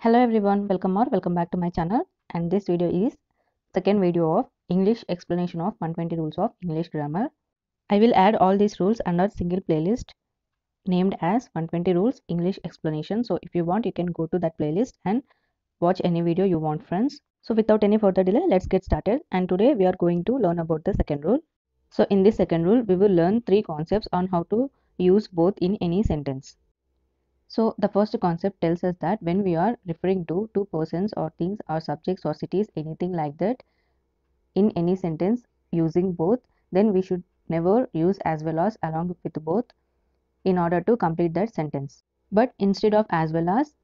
Hello everyone, welcome or welcome back to my channel and this video is second video of English explanation of 120 rules of English grammar. I will add all these rules under single playlist named as 120 rules English explanation. So if you want you can go to that playlist and watch any video you want friends. So without any further delay let's get started and today we are going to learn about the second rule. So in this second rule we will learn three concepts on how to use both in any sentence. So the first concept tells us that when we are referring to two persons or things or subjects or cities, anything like that, in any sentence using both, then we should never use as well as along with both in order to complete that sentence. But instead of as well as,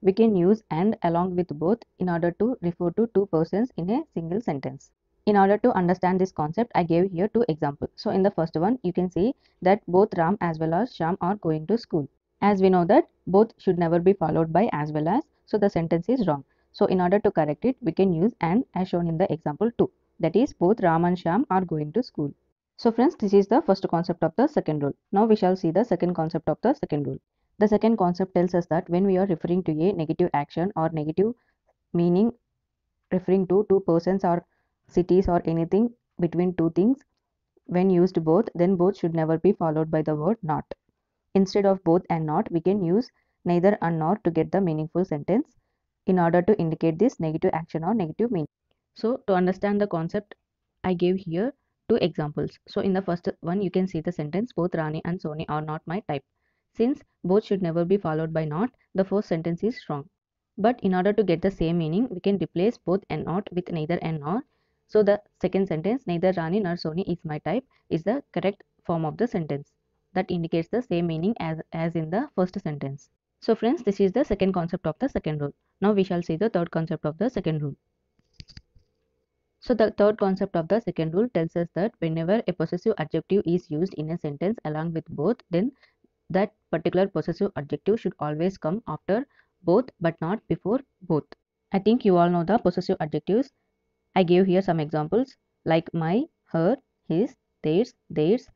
we can use and along with both in order to refer to two persons in a single sentence. In order to understand this concept, I gave here two examples. So in the first one, you can see that both Ram as well as Sham are going to school. As we know that both should never be followed by as well as, so the sentence is wrong. So in order to correct it, we can use and as shown in the example 2. That is both Ram and Sham are going to school. So friends, this is the first concept of the second rule. Now we shall see the second concept of the second rule. The second concept tells us that when we are referring to a negative action or negative meaning referring to two persons or cities or anything between two things, when used both, then both should never be followed by the word not. Instead of both and not, we can use neither and nor to get the meaningful sentence in order to indicate this negative action or negative meaning. So to understand the concept, I gave here two examples. So in the first one, you can see the sentence both Rani and Sony are not my type. Since both should never be followed by not, the first sentence is wrong. But in order to get the same meaning, we can replace both and not with neither and nor. So the second sentence, neither Rani nor Sony is my type, is the correct form of the sentence that indicates the same meaning as, as in the first sentence. So friends, this is the second concept of the second rule. Now we shall see the third concept of the second rule. So the third concept of the second rule tells us that whenever a possessive adjective is used in a sentence along with both, then that particular possessive adjective should always come after both but not before both. I think you all know the possessive adjectives. I gave here some examples like my, her, his, theirs, theirs,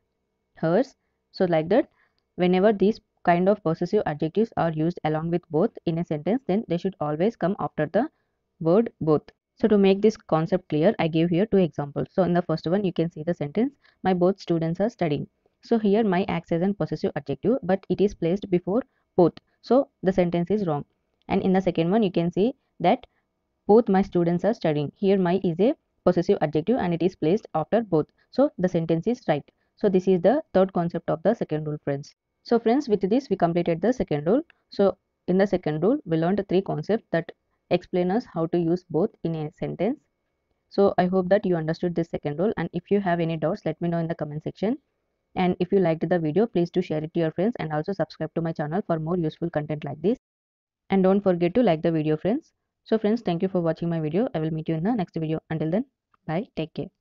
hers, so like that, whenever these kind of possessive adjectives are used along with both in a sentence, then they should always come after the word both. So to make this concept clear, I gave here two examples. So in the first one, you can see the sentence, my both students are studying. So here my acts as an possessive adjective, but it is placed before both. So the sentence is wrong. And in the second one, you can see that both my students are studying. Here my is a possessive adjective and it is placed after both. So the sentence is right. So this is the third concept of the second rule friends. So friends with this we completed the second rule. So in the second rule we learned three concepts that explain us how to use both in a sentence. So I hope that you understood this second rule and if you have any doubts let me know in the comment section. And if you liked the video please do share it to your friends and also subscribe to my channel for more useful content like this. And don't forget to like the video friends. So friends thank you for watching my video. I will meet you in the next video. Until then bye take care.